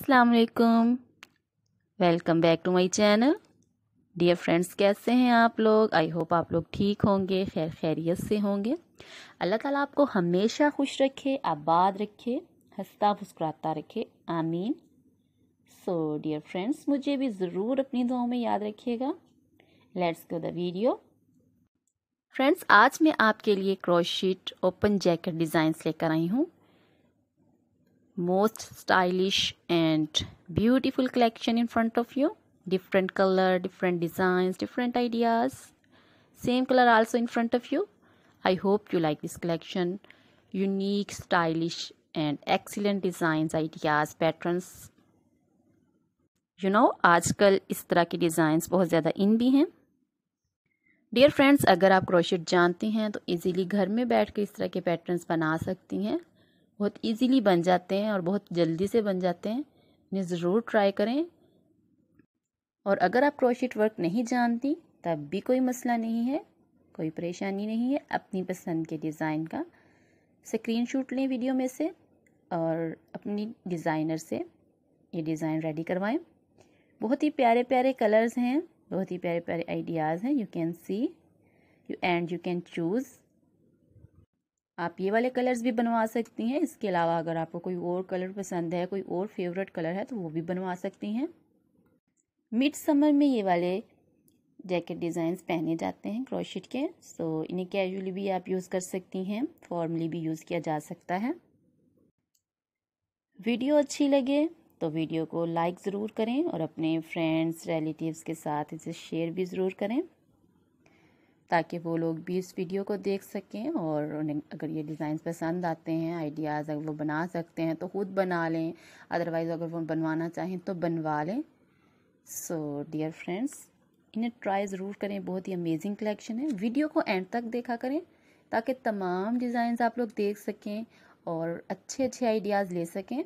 असलकम welcome back to my channel dear friends कैसे हैं आप लोग आई होप आप लोग ठीक होंगे खैर खैरियत से होंगे अल्लाह ताला आपको हमेशा खुश रखे आबाद रखे हंसता मुस्कुराता रखे आमीन सो डियर फ्रेंड्स मुझे भी ज़रूर अपनी दुआओं में याद रखिएगा let's go the video friends आज मैं आपके लिए शीट ओपन जैकेट डिज़ाइंस लेकर आई हूँ most stylish and beautiful collection in front of you different color different designs different ideas same color also in front of you i hope you like this collection unique stylish and excellent designs ideas patterns you know, आजकल इस तरह के designs बहुत ज़्यादा in भी हैं dear friends अगर आप क्रोशेट जानते हैं तो इजीली घर में बैठ कर इस तरह के पैटर्न्स बना सकती हैं बहुत इजीली बन जाते हैं और बहुत जल्दी से बन जाते हैं इन्हें ज़रूर ट्राई करें और अगर आप क्रोशिट वर्क नहीं जानती तब भी कोई मसला नहीं है कोई परेशानी नहीं है अपनी पसंद के डिज़ाइन का शूट लें वीडियो में से और अपनी डिज़ाइनर से ये डिज़ाइन रेडी करवाएं बहुत ही प्यारे प्यारे कलर्स हैं बहुत ही प्यारे प्यारे आइडियाज़ हैं you can see you and you can choose आप ये वाले कलर्स भी बनवा सकती हैं इसके अलावा अगर आपको कोई और कलर पसंद है कोई और फेवरेट कलर है तो वो भी बनवा सकती हैं मिड समर में ये वाले जैकेट डिज़ाइंस पहने जाते हैं क्रोशिट के सो इन्हें कैजुअली भी आप यूज़ कर सकती हैं फॉर्मली भी यूज़ किया जा सकता है वीडियो अच्छी लगे तो वीडियो को लाइक ज़रूर करें और अपने फ्रेंड्स रिलेटिव्स के साथ इसे शेयर भी ज़रूर करें ताकि वो लोग भी इस वीडियो को देख सकें और उन्हें अगर ये डिज़ाइन पसंद आते हैं आइडियाज़ अगर वो बना सकते हैं तो खुद बना लें अदरवाइज़ अगर वो बनवाना चाहें तो बनवा लें सो डियर फ्रेंड्स इन्हें ट्राई ज़रूर करें बहुत ही अमेजिंग कलेक्शन है वीडियो को एंड तक देखा करें ताकि तमाम डिज़ाइंस आप लोग देख सकें और अच्छे अच्छे आइडियाज़ ले सकें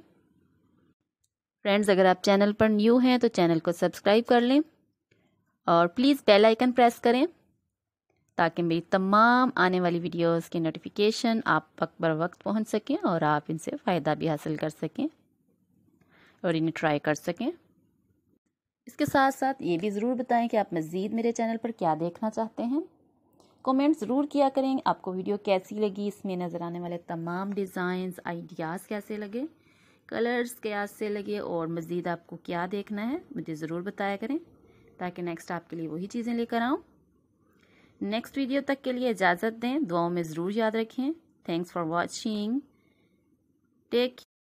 फ्रेंड्स अगर आप चैनल पर न्यू हैं तो चैनल को सब्सक्राइब कर लें और प्लीज़ बेल आइकन प्रेस करें ताकि मेरी तमाम आने वाली वीडियोस के नोटिफिकेशन आप वक्त बर वक्त पहुंच सकें और आप इनसे फ़ायदा भी हासिल कर सकें और इन्हें ट्राई कर सकें इसके साथ साथ ये भी ज़रूर बताएं कि आप मज़ीद मेरे चैनल पर क्या देखना चाहते हैं कमेंट ज़रूर किया करें आपको वीडियो कैसी लगी इसमें नज़र आने वाले तमाम डिज़ाइंस आइडियाज़ कैसे लगे कलर्स कैसे लगे और मज़ीद आपको क्या देखना है मुझे ज़रूर बताया करें ताकि नेक्स्ट आपके लिए वही चीज़ें लेकर आऊँ नेक्स्ट वीडियो तक के लिए इजाज़त दें दुआओं में ज़रूर याद रखें थैंक्स फॉर वॉचिंग टेक